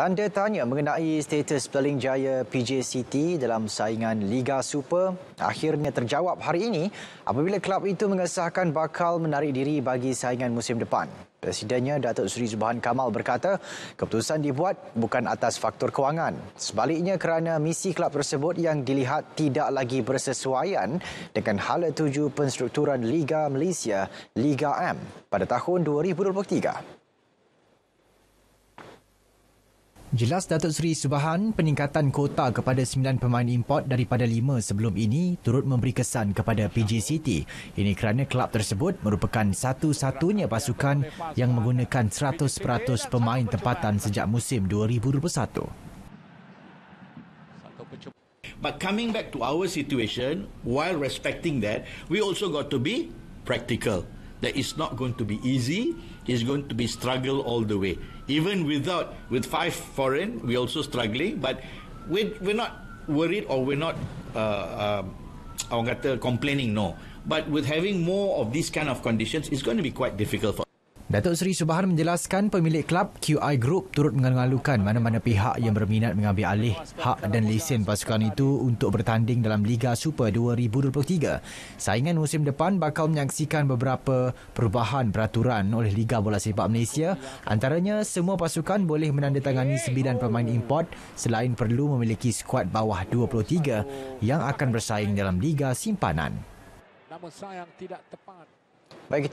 Tanda tanya mengenai status Peling Jaya PJ City dalam saingan Liga Super akhirnya terjawab hari ini apabila kelab itu mengesahkan bakal menarik diri bagi saingan musim depan. Presidennya Datuk Seri Zubhan Kamal berkata, keputusan dibuat bukan atas faktor kewangan. Sebaliknya kerana misi kelab tersebut yang dilihat tidak lagi bersesuaian dengan hala tuju penstrukturan Liga Malaysia, Liga M pada tahun 2023. Jelas Datuk Seri Subahan, peningkatan kuota kepada 9 pemain import daripada 5 sebelum ini turut memberi kesan kepada PJ City. Ini kerana kelab tersebut merupakan satu-satunya pasukan yang menggunakan 100% pemain tempatan sejak musim 2021. But coming back to our situation, while respecting that, we also got to be practical. that it's not going to be easy. It's going to be struggle all the way. Even without with five foreign, we also struggling. But we're, we're not worried or we're not uh, uh, complaining. No, but with having more of these kind of conditions, it's going to be quite difficult for. Datuk Seri Subhan menjelaskan pemilik klub QI Group turut mengalukan mana-mana pihak yang berminat mengambil alih hak dan lesen pasukan itu untuk bertanding dalam Liga Super 2023. Saingan musim depan bakal menyaksikan beberapa perubahan peraturan oleh Liga Bola Sepak Malaysia. Antaranya, semua pasukan boleh menandatangani sembilan pemain import selain perlu memiliki skuad bawah 23 yang akan bersaing dalam Liga Simpanan. Namun sayang tidak tepat. Baik kita